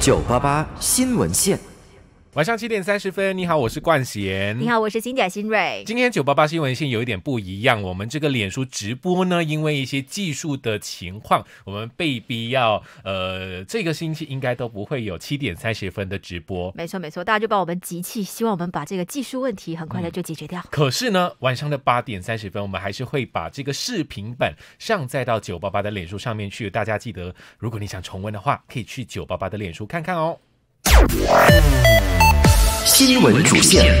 九八八新闻线。晚上七点三十分，你好，我是冠贤。你好，我是金甲新瑞。今天九八八新闻线有一点不一样，我们这个脸书直播呢，因为一些技术的情况，我们被逼要呃，这个星期应该都不会有七点三十分的直播。没错没错，大家就帮我们集气，希望我们把这个技术问题很快的就解决掉。可是呢，晚上的八点三十分，我们还是会把这个视频版上载到九八八的脸书上面去。大家记得，如果你想重温的话，可以去九八八的脸书看看哦。新闻主线。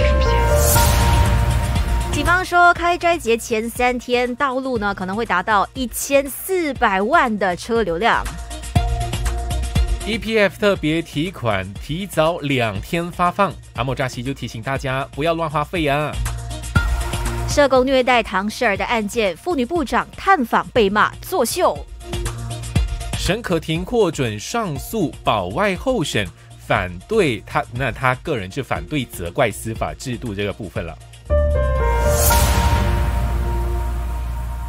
警方说，开斋节前三天，道路呢可能会达到一千四百万的车流量。EPF 特别提款提早两天发放，阿莫扎西就提醒大家不要乱花费啊！社工虐待唐诗儿的案件，妇女部长探访被骂作秀。沈可婷获准上诉，保外候审。反对他，那他个人就反对责怪司法制度这个部分了。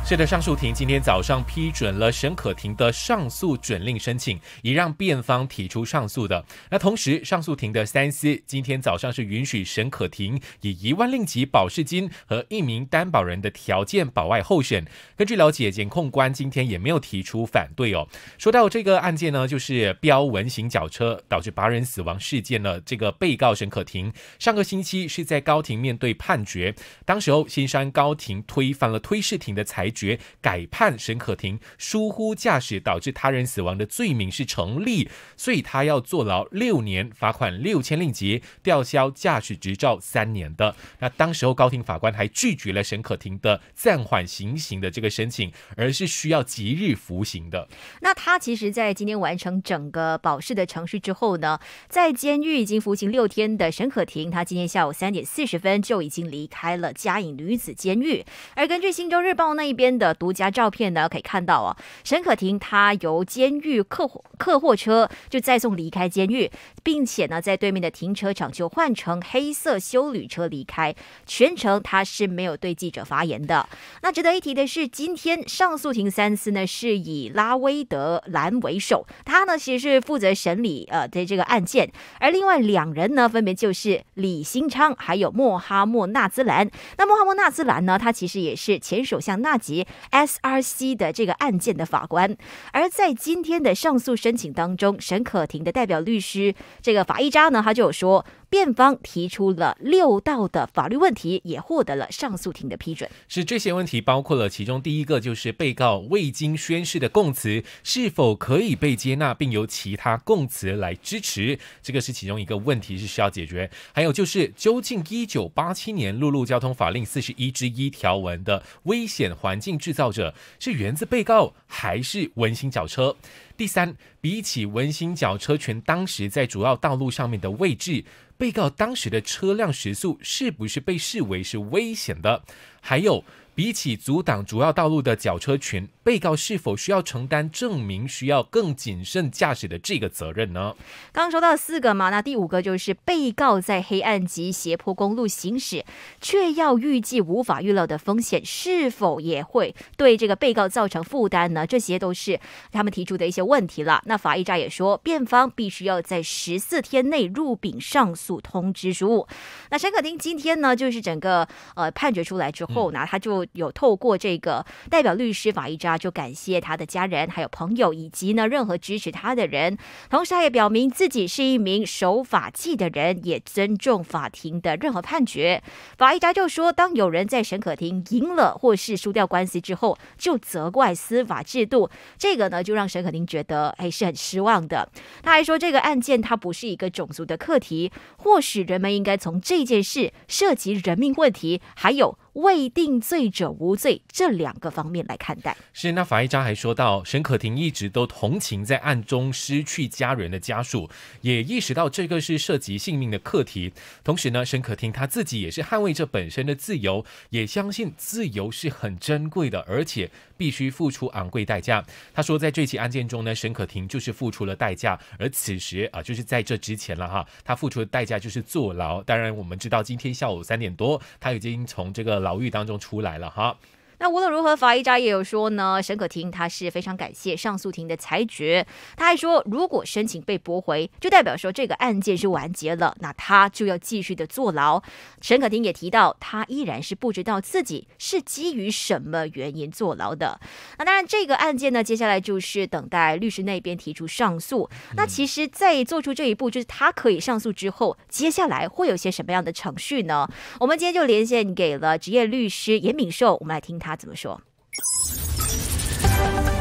这的，上诉庭今天早上批准了沈可婷的上诉准令申请，以让辩方提出上诉的。那同时，上诉庭的三司今天早上是允许沈可婷以一万令吉保释金和一名担保人的条件保外候审。根据了解，检控官今天也没有提出反对哦。说到这个案件呢，就是飙文型轿车导致八人死亡事件呢，这个被告沈可婷上个星期是在高庭面对判决，当时候新山高庭推翻了推事庭的裁决。决改判沈可婷疏忽驾驶导致他人死亡的罪名是成立，所以他要坐牢六年，罚款六千令吉，吊销驾驶执照三年的。那当时候，高庭法官还拒绝了沈可婷的暂缓行刑的这个申请，而是需要即日服刑的。那他其实，在今天完成整个保释的程序之后呢，在监狱已经服刑六天的沈可婷，他今天下午三点四十分就已经离开了嘉颖女子监狱。而根据《新洲日报》那一边。的独家照片呢，可以看到哦，沈可婷她由监狱客客货车就载送离开监狱，并且呢，在对面的停车场就换成黑色修旅车离开，全程他是没有对记者发言的。那值得一提的是，今天上诉庭三次呢，是以拉威德兰为首，他呢其实是负责审理呃的这个案件，而另外两人呢，分别就是李兴昌还有莫哈莫纳兹兰。那莫哈莫纳兹兰呢，他其实也是前首相纳吉。SRC 的这个案件的法官，而在今天的上诉申请当中，沈可婷的代表律师这个法医渣呢，他就说。辩方提出了六道的法律问题，也获得了上诉庭的批准。是这些问题包括了其中第一个，就是被告未经宣誓的供词是否可以被接纳，并由其他供词来支持，这个是其中一个问题是需要解决。还有就是，究竟一九八七年《陆路交通法令》四十一之一条文的危险环境制造者是源自被告还是温馨小车？第三，比起文心角车群当时在主要道路上面的位置，被告当时的车辆时速是不是被视为是危险的？还有。比起阻挡主要道路的绞车群，被告是否需要承担证明需要更谨慎驾驶的这个责任呢？刚说到四个嘛，那第五个就是被告在黑暗及斜坡公路行驶，却要预计无法预料的风险，是否也会对这个被告造成负担呢？这些都是他们提出的一些问题了。那法医扎也说，辩方必须要在十四天内入禀上诉通知书。那审可丁今天呢，就是整个呃判决出来之后呢，他就。有透过这个代表律师法伊扎，就感谢他的家人、还有朋友以及呢任何支持他的人。同时，他也表明自己是一名守法纪的人，也尊重法庭的任何判决。法伊扎就说：“当有人在审可庭赢了或是输掉官司之后，就责怪司法制度，这个呢就让沈可庭觉得哎是很失望的。”他还说：“这个案件它不是一个种族的课题，或许人们应该从这件事涉及人命问题，还有。”未定罪者无罪，这两个方面来看待。是那法医张还说到，沈可婷一直都同情在案中失去家人的家属，也意识到这个是涉及性命的课题。同时呢，沈可婷她自己也是捍卫着本身的自由，也相信自由是很珍贵的，而且。必须付出昂贵代价。他说，在这起案件中呢，沈可婷就是付出了代价。而此时啊，就是在这之前了哈，他付出的代价就是坐牢。当然，我们知道今天下午三点多，他已经从这个牢狱当中出来了哈。那无论如何，法医扎也有说呢。沈可婷她是非常感谢上诉庭的裁决，他还说，如果申请被驳回，就代表说这个案件是完结了，那他就要继续的坐牢。沈可婷也提到，他依然是不知道自己是基于什么原因坐牢的。那当然，这个案件呢，接下来就是等待律师那边提出上诉。那其实，在做出这一步，就是他可以上诉之后，接下来会有些什么样的程序呢？我们今天就连线给了职业律师严敏寿，我们来听他。他怎么说？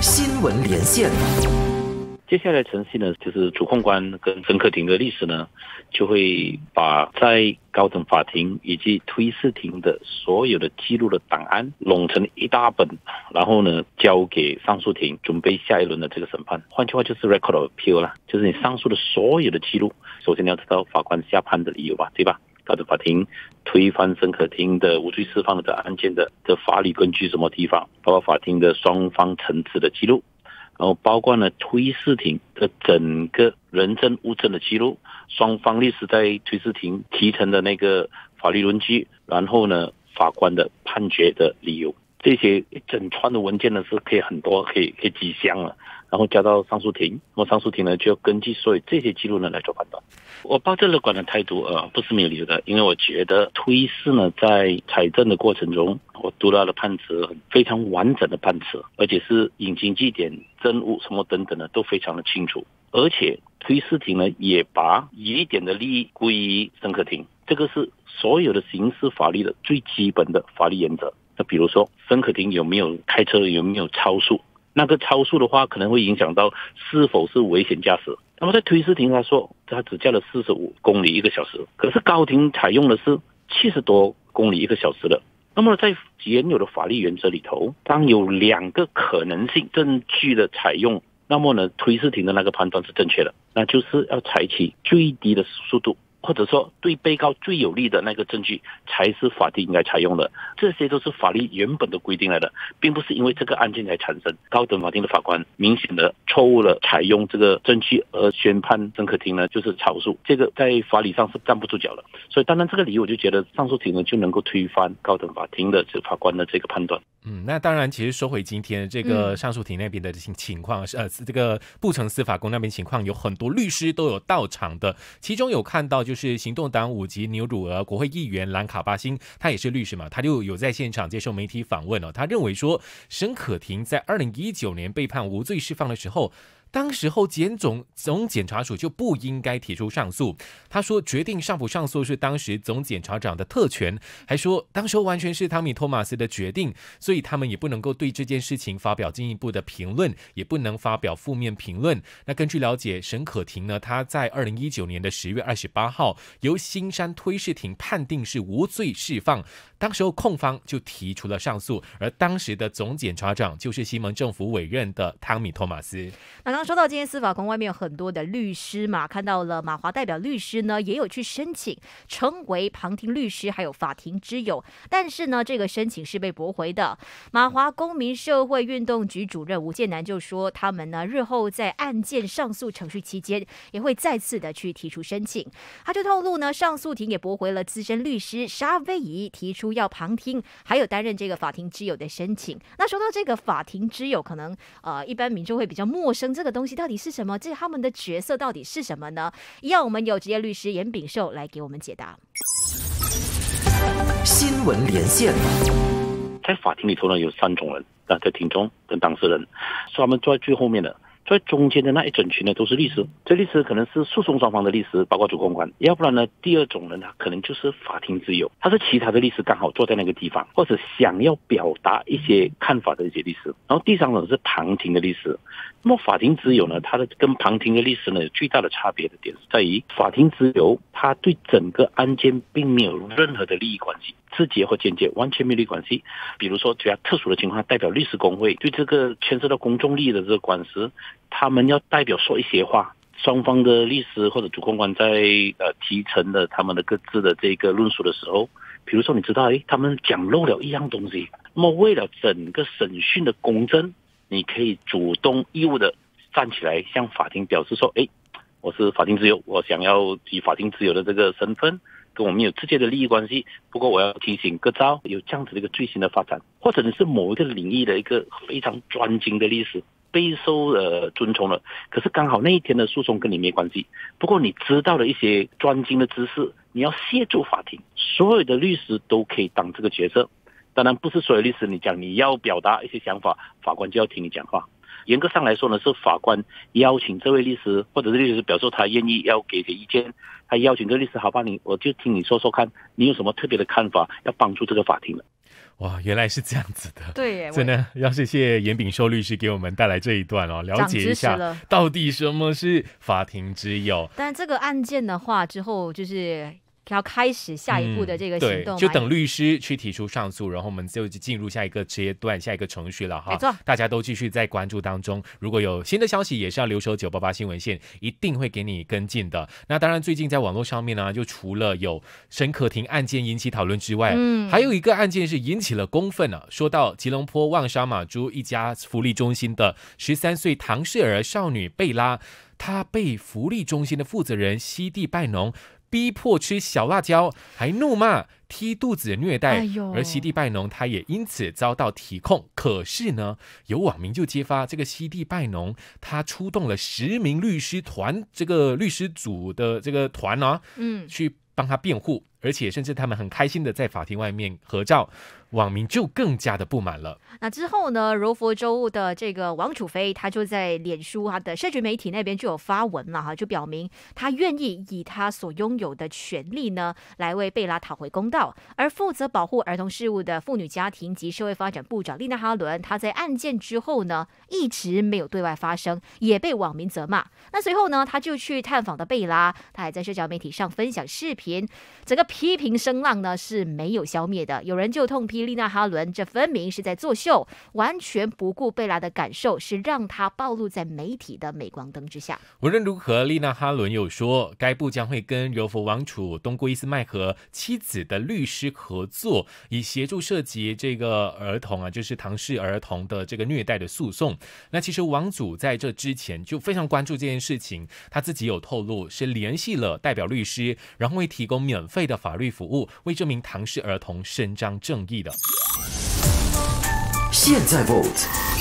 新闻连线。接下来程序呢，就是主控官跟侦客庭的历史呢，就会把在高等法庭以及推事庭的所有的记录的档案拢成一大本，然后呢交给上诉庭准备下一轮的这个审判。换句话就是 record of p l 啦，就是你上诉的所有的记录，首先你要知道法官下判的理由吧，对吧？他的法庭推翻曾可汀的无罪释放的案件的的法律根据什么地方？包括法庭的双方层次的记录，然后包括呢推事庭的整个人证物证的记录，双方律师在推事庭提成的那个法律论据，然后呢法官的判决的理由。这些一整串的文件呢，是可以很多，可以可以几箱了，然后交到上诉庭。那么上诉庭呢，就要根据所有这些记录呢来做判断。我抱着乐观的态度啊，不是没有理由的，因为我觉得推事呢在采证的过程中，我读到了判词，非常完整的判词，而且是引经据典、真物什么等等的都非常的清楚。而且推事庭呢也把疑点的利益归于申克庭，这个是所有的刑事法律的最基本的法律原则。那比如说，孙可廷有没有开车？有没有超速？那个超速的话，可能会影响到是否是危险驾驶。那么在推事庭他说，他只叫了四十五公里一个小时，可是高庭采用的是七十多公里一个小时的。那么在原有的法律原则里头，当有两个可能性证据的采用，那么呢，推事庭的那个判断是正确的，那就是要采取最低的速度。或者说，对被告最有利的那个证据才是法庭应该采用的，这些都是法律原本的规定来的，并不是因为这个案件才产生。高等法庭的法官明显的错误了，采用这个证据而宣判郑可庭呢，就是超速，这个在法理上是站不住脚的。所以，当然这个理由，我就觉得上诉庭呢就能够推翻高等法庭的这法官的这个判断。嗯，那当然，其实说回今天这个上诉庭那边的情情况，呃，这个布城司法宫那边情况有很多律师都有到场的，其中有看到就是行动党五级牛乳国会议员兰卡巴星，他也是律师嘛，他就有在现场接受媒体访问哦。他认为说，沈可婷在二零一九年被判无罪释放的时候。当时候检总总检察署就不应该提出上诉。他说，决定上不上诉是当时总检察长的特权，还说当时候完全是汤米·托马斯的决定，所以他们也不能够对这件事情发表进一步的评论，也不能发表负面评论。那根据了解，沈可婷呢，他在二零一九年的十月二十八号由新山推事庭判定是无罪释放，当时候控方就提出了上诉，而当时的总检察长就是西蒙政府委任的汤米·托马斯。刚说到今天司法官外面有很多的律师嘛，看到了马华代表律师呢，也有去申请成为旁听律师，还有法庭之友，但是呢，这个申请是被驳回的。马华公民社会运动局主任吴建南就说，他们呢日后在案件上诉程序期间，也会再次的去提出申请。他就透露呢，上诉庭也驳回了资深律师沙威仪提出要旁听，还有担任这个法庭之友的申请。那说到这个法庭之友，可能呃一般民众会比较陌生这个。东西到底是什么？这他们的角色到底是什么呢？要我们有职业律师严炳寿来给我们解答。新闻连线，在法庭里头呢有三种人啊，在庭中跟当事人，是他们坐在最后面的。所以中间的那一整群呢，都是律师。这律师可能是诉讼双方的律师，包括主控官；要不然呢，第二种人呢，可能就是法庭之友，他是其他的律师刚好坐在那个地方，或者想要表达一些看法的一些律师。然后第三种是旁听的律师。那么法庭之友呢，他的跟旁听的律师呢，有最大的差别的点是在于，法庭之友他对整个案件并没有任何的利益关系。字节或间接完全没有关系。比如说，只要特殊的情况，代表律师工会对这个牵涉到公众利益的这个官司，他们要代表说一些话。双方的律师或者主控官在呃提成的他们的各自的这个论述的时候，比如说你知道，哎，他们讲漏了一样东西，那么为了整个审讯的公正，你可以主动义务的站起来向法庭表示说，哎，我是法庭自由，我想要以法庭自由的这个身份。跟我们有直接的利益关系。不过我要提醒，各招有这样子的一个最新的发展，或者你是某一个领域的一个非常专精的律师，备受呃尊崇了。可是刚好那一天的诉讼跟你没关系。不过你知道了一些专精的知识，你要协助法庭，所有的律师都可以当这个角色。当然不是所有律师，你讲你要表达一些想法，法官就要听你讲话。严格上来说呢，是法官邀请这位律师，或者是律师表示他愿意要给个意见，他邀请个律师，好吧，你我就听你说说看，你有什么特别的看法要帮助这个法庭的？哇，原来是这样子的，对，真的，要谢谢严炳寿律师给我们带来这一段哦，了解一下到底什么是法庭之友。但这个案件的话之后就是。要开始下一步的这个行动，就等律师去提出上诉，然后我们就进入下一个阶段、下一个程序了哈。没错，大家都继续在关注当中。如果有新的消息，也是要留守九八八新闻线，一定会给你跟进的。那当然，最近在网络上面呢，就除了有沈可婷案件引起讨论之外，嗯，还有一个案件是引起了公愤啊。说到吉隆坡旺沙马珠一家福利中心的十三岁唐氏儿少女贝拉，她被福利中心的负责人西蒂拜农。逼迫吃小辣椒，还怒骂、踢肚子的虐待，而西地拜农他也因此遭到提控。可是呢，有网民就揭发这个西地拜农，他出动了十名律师团，这个律师组的这个团呢，嗯，去帮他辩护。而且甚至他们很开心的在法庭外面合照，网民就更加的不满了。那之后呢，柔佛州的这个王楚飞，他就在脸书他的社群媒体那边就有发文了哈，就表明他愿意以他所拥有的权利呢，来为贝拉讨回公道。而负责保护儿童事务的妇女、家庭及社会发展部长丽娜哈伦，他在案件之后呢，一直没有对外发声，也被网民责骂。那随后呢，他就去探访的贝拉，他还在社交媒体上分享视频，整个。批评声浪呢是没有消灭的，有人就痛批丽娜哈伦，这分明是在作秀，完全不顾贝拉的感受，是让她暴露在媒体的镁光灯之下。无论如何，丽娜哈伦有说，该部将会跟柔佛王储东姑伊斯麦和妻子的律师合作，以协助涉及这个儿童啊，就是唐氏儿童的这个虐待的诉讼。那其实王祖在这之前就非常关注这件事情，他自己有透露是联系了代表律师，然后会提供免费的。法律服务为这名唐氏儿童伸张正义的。现在 vote。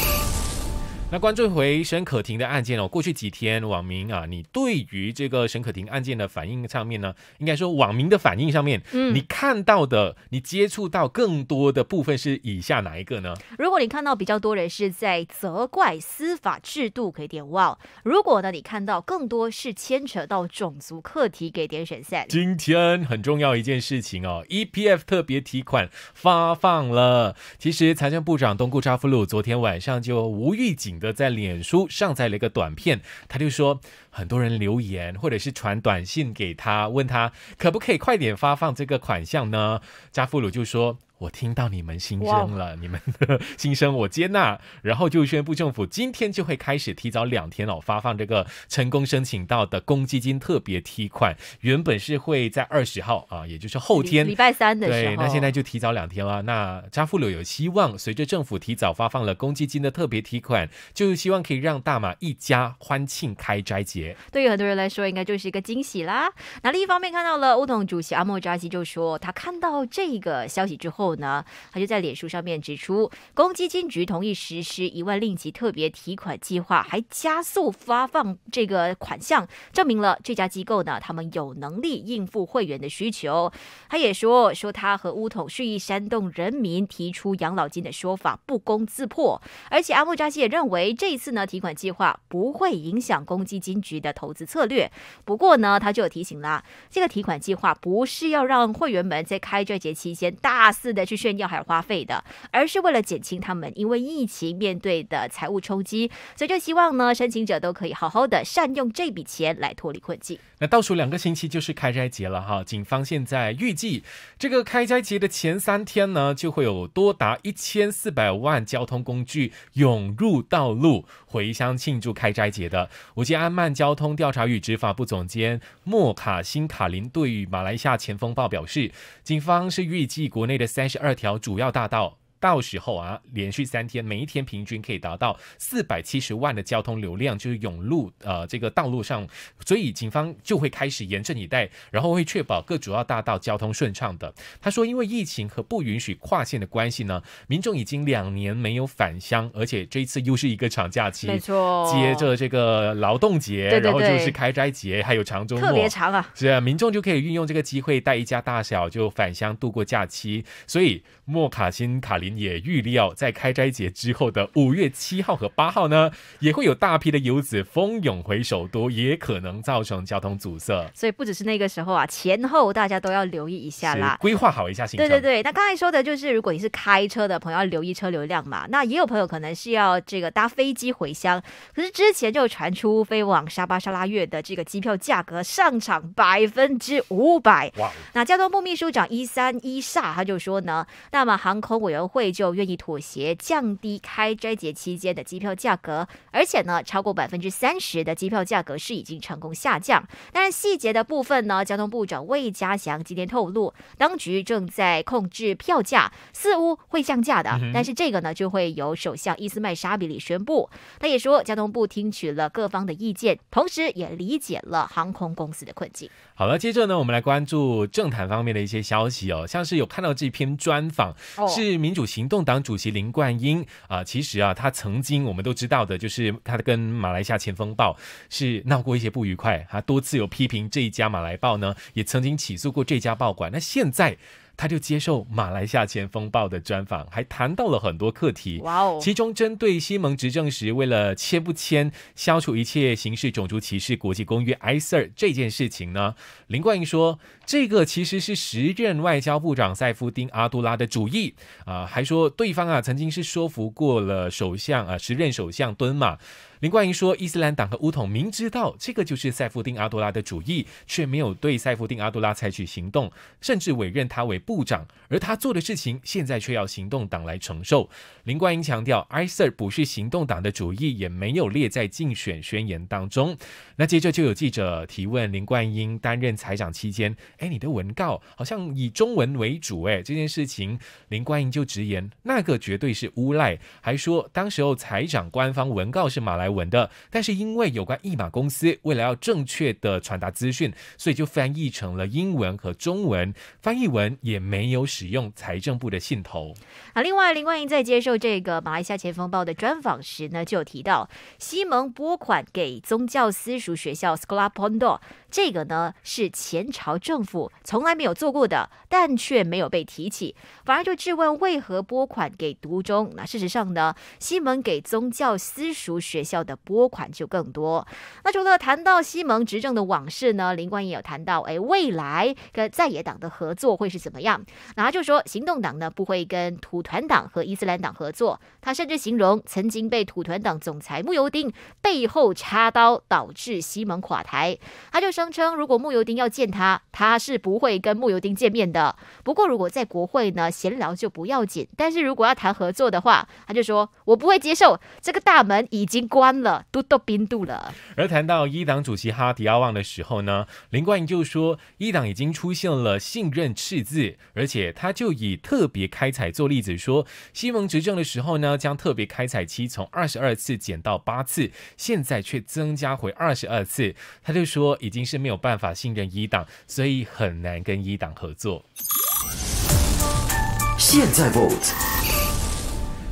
那关注回沈可婷的案件哦，过去几天网民啊，你对于这个沈可婷案件的反应上面呢，应该说网民的反应上面，嗯，你看到的，你接触到更多的部分是以下哪一个呢？如果你看到比较多人是在责怪司法制度，可以点 wow；如果呢，你看到更多是牵扯到种族课题，给点选 set。今天很重要一件事情哦，EPF 特别提款发放了。其实财政部长东固扎夫鲁昨天晚上就无预警。的在脸书上载了一个短片，他就说。很多人留言，或者是传短信给他，问他可不可以快点发放这个款项呢？扎夫鲁就说：“我听到你们心声了，你们的心声我接纳。”然后就宣布政府今天就会开始提早两天哦，发放这个成功申请到的公积金特别提款，原本是会在二十号啊，也就是后天礼拜三的时候，对，那现在就提早两天了。那扎夫鲁有希望，随着政府提早发放了公积金的特别提款，就希望可以让大马一家欢庆开斋节。对于很多人来说，应该就是一个惊喜啦。那另一方面，看到了乌统主席阿莫扎西就说，他看到这个消息之后呢，他就在脸书上面指出，公积金局同意实施一万令吉特别提款计划，还加速发放这个款项，证明了这家机构呢，他们有能力应付会员的需求。他也说，说他和乌统蓄意煽动人民提出养老金的说法不攻自破。而且阿莫扎西也认为，这一次呢，提款计划不会影响公积金局。的投资策略，不过呢，他就有提醒啦，这个提款计划不是要让会员们在开斋节期间大肆的去炫耀还有花费的，而是为了减轻他们因为疫情面对的财务冲击，所以就希望呢，申请者都可以好好的善用这笔钱来脱离困境。那倒数两个星期就是开斋节了哈，警方现在预计，这个开斋节的前三天呢，就会有多达一千四百万交通工具涌入道路回乡庆祝开斋节的。我得安曼。交通调查与执法部总监莫卡辛卡林对于《马来西亚前锋报》表示，警方是预计国内的三十二条主要大道。到时候啊，连续三天，每一天平均可以达到四百七十万的交通流量，就是涌入呃这个道路上，所以警方就会开始严阵以待，然后会确保各主要大道交通顺畅的。他说，因为疫情和不允许跨线的关系呢，民众已经两年没有返乡，而且这一次又是一个长假期，没错，接着这个劳动节，然后就是开斋节，还有长周末，特别长啊，是啊，民众就可以运用这个机会带一家大小就返乡度过假期。所以莫卡辛卡里。也预料在开斋节之后的五月七号和八号呢，也会有大批的游子蜂拥回首都，也可能造成交通阻塞。所以不只是那个时候啊，前后大家都要留意一下啦，规划好一下行程。对对对，那刚才说的就是，如果你是开车的朋友，要留意车流量嘛。那也有朋友可能是要这个搭飞机回乡，可是之前就传出飞往沙巴沙拉月的这个机票价格上涨百分之五百。哇！那交通部秘书长一三一煞他就说呢，那么航空委员。会就愿意妥协，降低开斋节期间的机票价格，而且呢，超过百分之三十的机票价格是已经成功下降。但是细节的部分呢，交通部长魏家祥今天透露，当局正在控制票价，似乎会降价的。但是这个呢，就会由首相伊斯麦沙比里宣布。他也说，交通部听取了各方的意见，同时也理解了航空公司的困境。好了，接着呢，我们来关注政坛方面的一些消息哦。像是有看到这篇专访，是民主行动党主席林冠英啊。其实啊，他曾经我们都知道的，就是他跟马来西亚前锋报是闹过一些不愉快，他多次有批评这一家马来报呢，也曾经起诉过这家报馆。那现在。他就接受马来西亚《钱风暴》的专访，还谈到了很多课题。哇哦！其中针对西蒙执政时为了签不签消除一切形式种族歧视国际公约 i s e r 这件事情呢，林冠英说，这个其实是时任外交部长塞夫丁阿杜拉的主意啊，还说对方啊曾经是说服过了首相啊时任首相敦马。林冠英说：“伊斯兰党和乌统明知道这个就是塞夫丁阿多拉的主意，却没有对塞夫丁阿多拉采取行动，甚至委任他为部长。而他做的事情，现在却要行动党来承受。”林冠英强调：“ i s i r 不是行动党的主意，也没有列在竞选宣言当中。”那接着就有记者提问林冠英担任财长期间，哎，你的文告好像以中文为主，哎，这件事情，林冠英就直言：“那个绝对是诬赖。”还说：“当时候财长官方文告是马来。”文的，但是因为有关译码公司为了要正确的传达资讯，所以就翻译成了英文和中文翻译文，也没有使用财政部的信头。啊，另外林冠英在接受这个马来西亚前锋报的专访时呢，就提到西蒙拨款给宗教私塾学校 s c o l a p o n d o 这个呢是前朝政府从来没有做过的，但却没有被提起，反而就质问为何拨款给读中。那事实上呢，西蒙给宗教私塾学校。的拨款就更多。那除了谈到西蒙执政的往事呢，林冠英有谈到，哎，未来跟在野党的合作会是怎么样？那他就说，行动党呢不会跟土团党和伊斯兰党合作。他甚至形容曾经被土团党总裁穆尤丁背后插刀，导致西蒙垮台。他就声称，如果穆尤丁要见他，他是不会跟穆尤丁见面的。不过，如果在国会呢闲聊就不要紧，但是如果要谈合作的话，他就说，我不会接受这个大门已经关。了都到冰度了。而谈到一党主席哈迪阿旺的时候呢，林冠英就说一党已经出现了信任赤字，而且他就以特别开采做例子说，西蒙执政的时候呢，将特别开采期从二十二次减到八次，现在却增加回二十二次，他就说已经是没有办法信任一党，所以很难跟一党合作。现在 vote。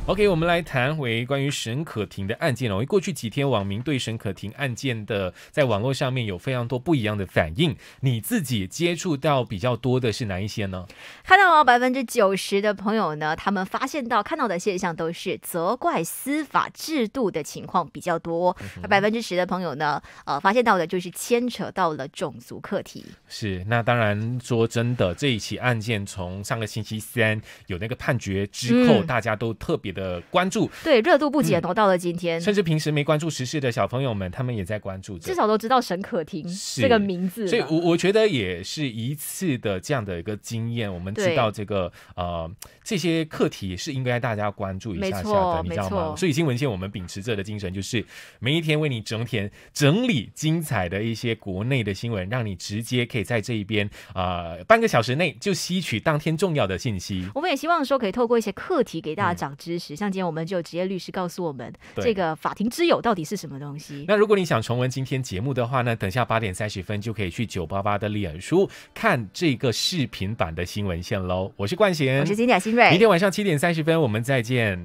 OK，我们来谈回关于沈可婷的案件了。因为过去几天，网民对沈可婷案件的在网络上面有非常多不一样的反应。你自己接触到比较多的是哪一些呢？看到了百分之九十的朋友呢，他们发现到看到的现象都是责怪司法制度的情况比较多。而百分之十的朋友呢，呃，发现到的就是牵扯到了种族课题。是，那当然说真的，这一起案件从上个星期三有那个判决之后，大家都特别。的关注，对热度不减哦。到了今天，甚至平时没关注时事的小朋友们，他们也在关注至少都知道沈可婷这个名字。所以，我我觉得也是一次的这样的一个经验，我们知道这个呃这些课题是应该大家关注一下下的，你知道吗？所以，新闻线我们秉持着的精神就是每一天为你整天整理精彩的一些国内的新闻，让你直接可以在这一边啊半个小时内就吸取当天重要的信息。我们也希望说可以透过一些课题给大家长知识。像今天我们就职业律师告诉我们，这个法庭之友到底是什么东西？那如果你想重温今天节目的话呢，等下八点三十分就可以去九八八的脸书看这个视频版的新闻线喽。我是冠贤，我是金雅新瑞，明天晚上七点三十分我们再见。